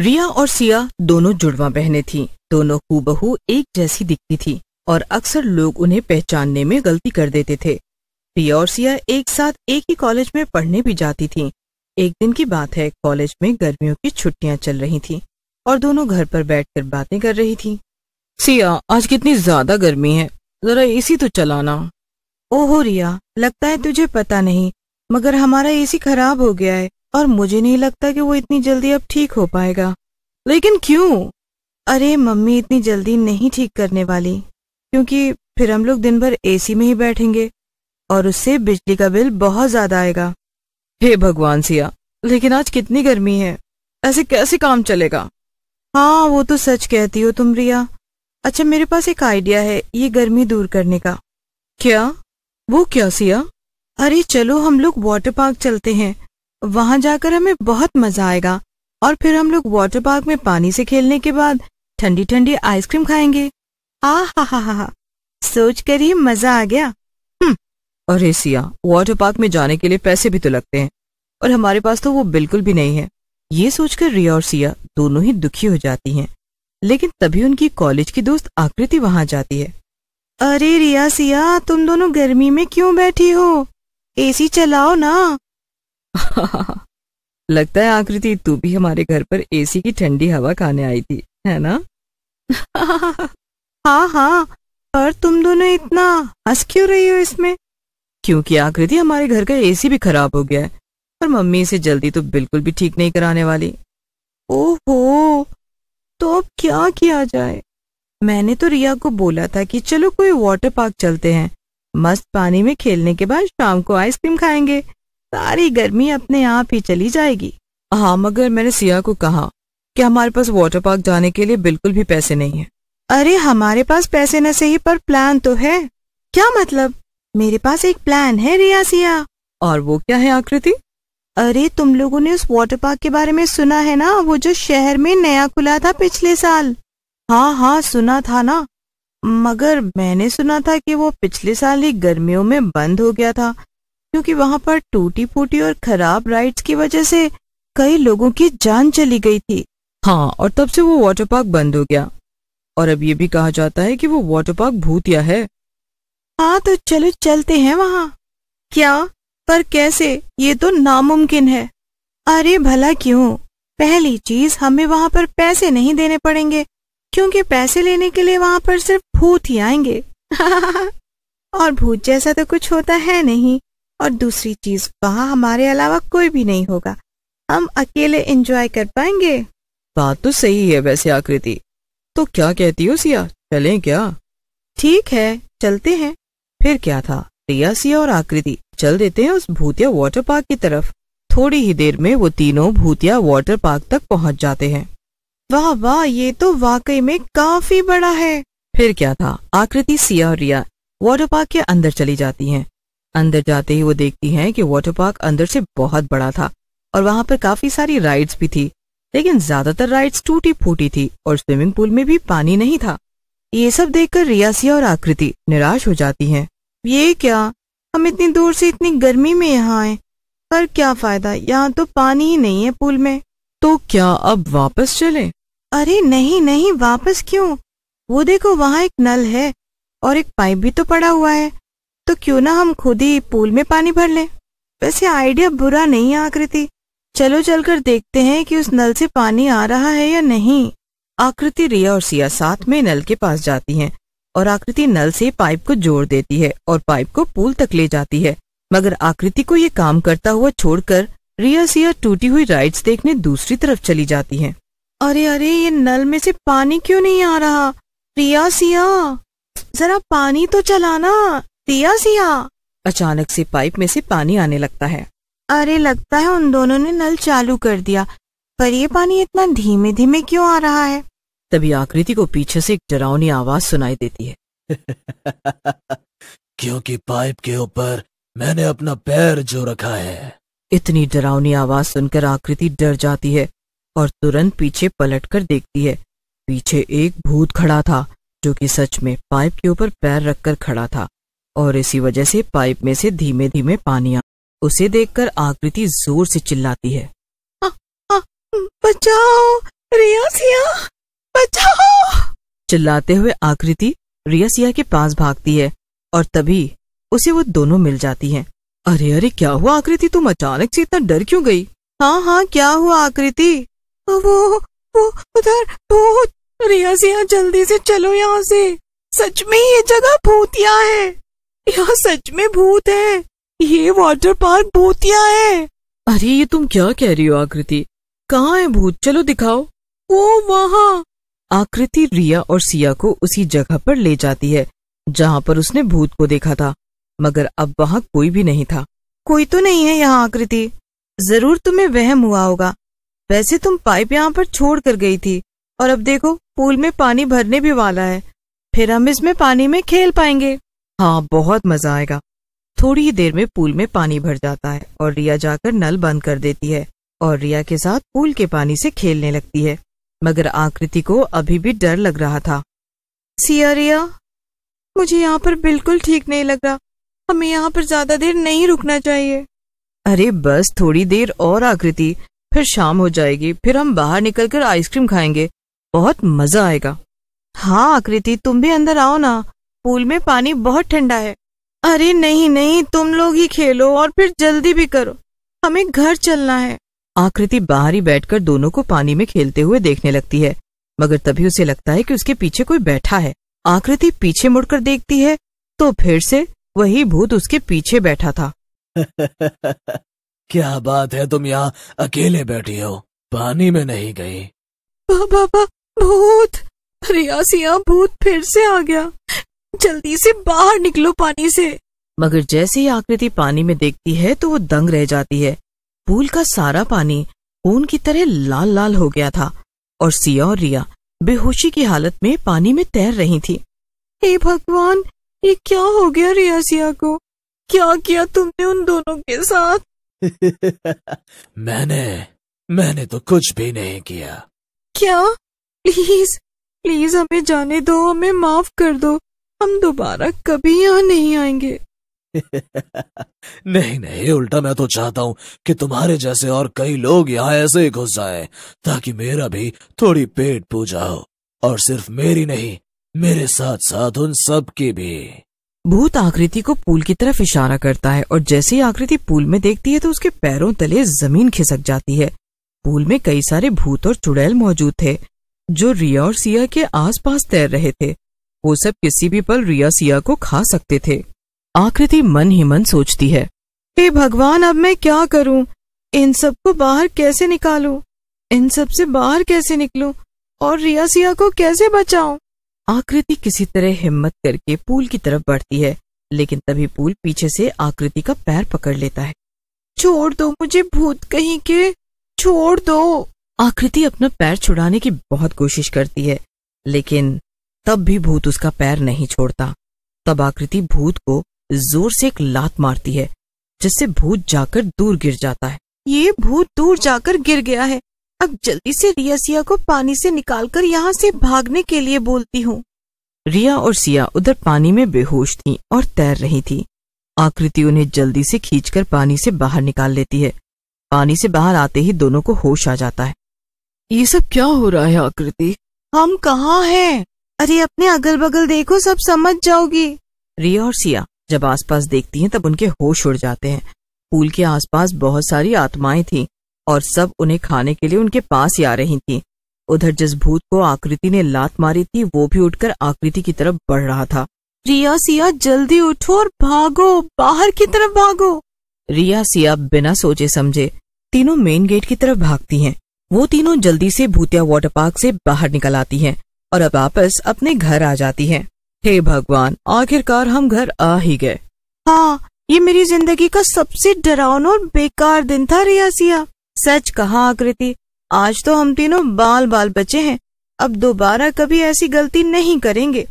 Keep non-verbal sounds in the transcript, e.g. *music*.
रिया और सिया दोनों जुड़वा बहनें थीं। दोनों हूबहू एक जैसी दिखती थी और अक्सर लोग उन्हें पहचानने में गलती कर देते थे रिया और सिया एक साथ एक ही कॉलेज में पढ़ने भी जाती थीं। एक दिन की बात है कॉलेज में गर्मियों की छुट्टियां चल रही थीं और दोनों घर पर बैठकर बातें कर रही थीं। सिया आज कितनी ज्यादा गर्मी है जरा एसी तो चलाना ओहो रिया लगता है तुझे पता नहीं मगर हमारा एसी खराब हो गया है और मुझे नहीं लगता कि वो इतनी जल्दी अब ठीक हो पाएगा लेकिन क्यों अरे मम्मी इतनी जल्दी नहीं ठीक करने वाली क्योंकि फिर हम लोग दिन भर एसी में ही बैठेंगे और उससे बिजली का बिल बहुत ज्यादा आएगा हे भगवान सिया लेकिन आज कितनी गर्मी है ऐसे कैसे काम चलेगा हाँ वो तो सच कहती हो तुम रिया अच्छा मेरे पास एक आइडिया है ये गर्मी दूर करने का क्या वो क्या सिया अरे चलो हम लोग वाटर पार्क चलते हैं वहाँ जाकर हमें बहुत मजा आएगा और फिर हम लोग वाटर पार्क में पानी से खेलने के बाद ठंडी ठंडी आइसक्रीम खाएंगे आ हा हा हा हा सोच कर ही मजा आ गया हम्म। अरे सिया वाटर पार्क में जाने के लिए पैसे भी तो लगते हैं और हमारे पास तो वो बिल्कुल भी नहीं है ये सोचकर रिया और सिया दोनों ही दुखी हो जाती हैं लेकिन तभी उनकी कॉलेज की दोस्त आकृति वहां जाती है अरे रिया सिया तुम दोनों गर्मी में क्यों बैठी हो एसी चलाओ ना *laughs* लगता है आकृति तू भी हमारे घर पर एसी की ठंडी हवा खाने आई थी है ना *laughs* हाँ हाँ पर तुम दोनों इतना हंस क्यों रही हो इसमें क्योंकि आकृति हमारे घर का एसी भी खराब हो गया है और मम्मी इसे जल्दी तो बिल्कुल भी ठीक नहीं कराने वाली ओहो तो अब क्या किया जाए मैंने तो रिया को बोला था कि चलो कोई वाटर पार्क चलते हैं मस्त पानी में खेलने के बाद शाम को आइसक्रीम खाएंगे सारी गर्मी अपने आप ही चली जाएगी हाँ मगर मैंने सिया को कहा कि हमारे पास वाटर पार्क जाने के लिए बिल्कुल भी पैसे नहीं है अरे हमारे पास पैसे न सही पर प्लान तो है क्या मतलब मेरे पास एक प्लान है रिया सिया और वो क्या है आकृति अरे तुम लोगों ने उस वाटर पार्क के बारे में सुना है ना वो जो शहर में नया खुला था पिछले साल हाँ हाँ सुना था ना मगर मैंने सुना था कि वो पिछले साल ही गर्मियों में बंद हो गया था क्योंकि वहां पर टूटी फूटी और खराब राइड्स की वजह से कई लोगों की जान चली गई थी हाँ और तब से वो वाटर पार्क बंद हो गया और अब ये भी कहा जाता है कि वो वाटर पार्क भूतिया है हाँ तो चलो चलते हैं वहाँ क्या पर कैसे ये तो नामुमकिन है अरे भला क्यों पहली चीज हमें वहाँ पर पैसे नहीं देने पड़ेंगे क्योंकि पैसे लेने के लिए वहाँ पर सिर्फ भूत ही आएंगे *laughs* और भूत जैसा तो कुछ होता है नहीं और दूसरी चीज वहाँ हमारे अलावा कोई भी नहीं होगा हम अकेले एंजॉय कर पाएंगे बात तो सही है वैसे आकृति तो क्या कहती हो सिया चलें क्या ठीक है चलते हैं फिर क्या था रिया सिया और आकृति चल देते हैं उस भूतिया वाटर पार्क की तरफ थोड़ी ही देर में वो तीनों भूतिया वाटर पार्क तक पहुंच जाते हैं वाह वाह ये तो वाकई में काफी बड़ा है फिर क्या था आकृति सिया और रिया वाटर पार्क के अंदर चली जाती हैं अंदर जाते ही वो देखती हैं कि वाटर पार्क अंदर से बहुत बड़ा था और वहां पर काफी सारी राइड्स भी थी लेकिन ज्यादातर राइड्स टूटी फूटी थी और स्विमिंग पूल में भी पानी नहीं था ये सब देखकर रियासिया और आकृति निराश हो जाती हैं। ये क्या हम इतनी दूर से इतनी गर्मी में यहाँ आए पर क्या फायदा यहाँ तो पानी ही नहीं है पूल में तो क्या अब वापस चले अरे नहीं नहीं वापस क्यों वो देखो वहाँ एक नल है और एक पाइप भी तो पड़ा हुआ है तो क्यों ना हम खुद ही पूल में पानी भर लें वैसे आइडिया बुरा नहीं है आकृति चलो चलकर देखते हैं कि उस नल से पानी आ रहा है या नहीं आकृति रिया और सिया साथ में नल के पास जाती हैं और आकृति नल से पाइप को जोड़ देती है और पाइप को पूल तक ले जाती है मगर आकृति को ये काम करता हुआ छोड़कर रिया सिया टूटी हुई राइड्स देखने दूसरी तरफ चली जाती हैं। अरे अरे ये नल में से पानी क्यों नहीं आ रहा रिया सिया जरा पानी तो चलाना दिया सिया अचानक से पाइप में से पानी आने लगता है अरे लगता है उन दोनों ने नल चालू कर दिया पर ये पानी इतना धीमे धीमे क्यों आ रहा है तभी आकृति को पीछे से एक डरावनी आवाज सुनाई देती है *laughs* क्योंकि पाइप के ऊपर मैंने अपना पैर जो रखा है इतनी डरावनी आवाज सुनकर आकृति डर जाती है और तुरंत पीछे पलट कर देखती है पीछे एक भूत खड़ा था जो कि सच में पाइप के ऊपर पैर रखकर खड़ा था और इसी वजह से पाइप में से धीमे धीमे पानी आ उसे देखकर आकृति जोर से चिल्लाती है बचाओ रियासिया बचाओ चिल्लाते हुए आकृति रियासिया के पास भागती है और तभी उसे वो दोनों मिल जाती हैं। अरे अरे क्या हुआ आकृति तुम अचानक से इतना डर क्यों गई हाँ हाँ क्या हुआ आकृति वो वो उधर भूत रियासिया जल्दी से चलो यहाँ से सच में ये जगह भूतिया है यहाँ सच में भूत है ये वाटर पार्क भूतिया है अरे ये तुम क्या कह रही हो आकृति कहाँ है भूत चलो दिखाओ वो वहाँ आकृति रिया और सिया को उसी जगह पर ले जाती है जहाँ पर उसने भूत को देखा था मगर अब वहाँ कोई भी नहीं था कोई तो नहीं है यहाँ आकृति जरूर तुम्हें वहम हुआ होगा वैसे तुम पाइप यहाँ पर छोड़ कर गई थी और अब देखो पूल में पानी भरने भी वाला है फिर हम इसमें पानी में खेल पाएंगे हाँ बहुत मजा आएगा थोड़ी ही देर में पूल में पानी भर जाता है और रिया जाकर नल बंद कर देती है और रिया के साथ पूल के पानी से खेलने लगती है मगर आकृति को अभी भी डर लग रहा था सिया रिया मुझे यहाँ पर बिल्कुल ठीक नहीं लग रहा हमें यहाँ पर ज्यादा देर नहीं रुकना चाहिए अरे बस थोड़ी देर और आकृति फिर शाम हो जाएगी फिर हम बाहर निकलकर आइसक्रीम खाएंगे बहुत मजा आएगा हाँ आकृति तुम भी अंदर आओ ना पूल में पानी बहुत ठंडा है अरे नहीं नहीं तुम लोग ही खेलो और फिर जल्दी भी करो हमें घर चलना है आकृति बाहर ही बैठकर दोनों को पानी में खेलते हुए देखने लगती है मगर तभी उसे लगता है कि उसके पीछे कोई बैठा है आकृति पीछे मुड़कर देखती है तो फिर से वही भूत उसके पीछे बैठा था *laughs* क्या बात है तुम यहाँ अकेले बैठी हो पानी में नहीं गई बाबा भूत रियासिया भूत फिर से आ गया जल्दी से बाहर निकलो पानी से मगर जैसे ही आकृति पानी में देखती है तो वो दंग रह जाती है पूल का सारा पानी खून की तरह लाल लाल हो गया था और सिया और रिया बेहोशी की हालत में पानी में तैर रही थी हे भगवान ये क्या हो गया रिया सिया को क्या किया तुमने उन दोनों के साथ *laughs* मैंने मैंने तो कुछ भी नहीं किया क्या प्लीज प्लीज हमें जाने दो हमें माफ कर दो हम दोबारा कभी यहाँ नहीं आएंगे *laughs* नहीं नहीं उल्टा मैं तो चाहता हूँ कि तुम्हारे जैसे और कई लोग यहाँ ऐसे ही घुस जाए ताकि मेरा भी थोड़ी पेट पूजा हो और सिर्फ मेरी नहीं मेरे साथ साथ उन सब की भी भूत आकृति को पुल की तरफ इशारा करता है और जैसे ही आकृति पुल में देखती है तो उसके पैरों तले जमीन खिसक जाती है पुल में कई सारे भूत और चुड़ैल मौजूद थे जो रिया और सिया के आसपास तैर रहे थे वो सब किसी भी पल रिया सिया को खा सकते थे आकृति मन ही मन सोचती है हे भगवान अब मैं क्या करूं इन सब को बाहर कैसे निकालूं इन सब से बाहर कैसे निकलूं और रिया सिया को कैसे बचाऊं आकृति किसी तरह हिम्मत करके पूल की तरफ बढ़ती है लेकिन तभी पूल पीछे से आकृति का पैर पकड़ लेता है छोड़ दो मुझे भूत कहीं के छोड़ दो आकृति अपना पैर छुड़ाने की बहुत कोशिश करती है लेकिन तब भी भूत उसका पैर नहीं छोड़ता तब आकृति भूत को जोर से एक लात मारती है जिससे भूत जाकर दूर गिर जाता है ये भूत दूर जाकर गिर गया है अब जल्दी से रिया सिया को पानी से निकालकर यहाँ से भागने के लिए बोलती हूँ रिया और सिया उधर पानी में बेहोश थी और तैर रही थी आकृति उन्हें जल्दी से खींचकर पानी से बाहर निकाल लेती है पानी से बाहर आते ही दोनों को होश आ जाता है ये सब क्या हो रहा है आकृति हम कहाँ हैं? अरे अपने अगल बगल देखो सब समझ जाओगी रिया और सिया जब आसपास देखती हैं तब उनके होश उड़ जाते हैं पूल के आसपास बहुत सारी आत्माएं थीं और सब उन्हें खाने के लिए उनके पास ही आ रही थीं। उधर जिस भूत को आकृति ने लात मारी थी वो भी उठकर आकृति की तरफ बढ़ रहा था रिया सिया जल्दी उठो और भागो बाहर की तरफ भागो रिया सिया बिना सोचे समझे तीनों मेन गेट की तरफ भागती हैं। वो तीनों जल्दी से भूतिया वाटर पार्क से बाहर निकल आती हैं और अब वापस अपने घर आ जाती है हे भगवान आखिरकार हम घर आ ही गए हाँ ये मेरी जिंदगी का सबसे डरावना और बेकार दिन था रियासिया सच कहा आकृति आज तो हम तीनों बाल बाल बचे हैं अब दोबारा कभी ऐसी गलती नहीं करेंगे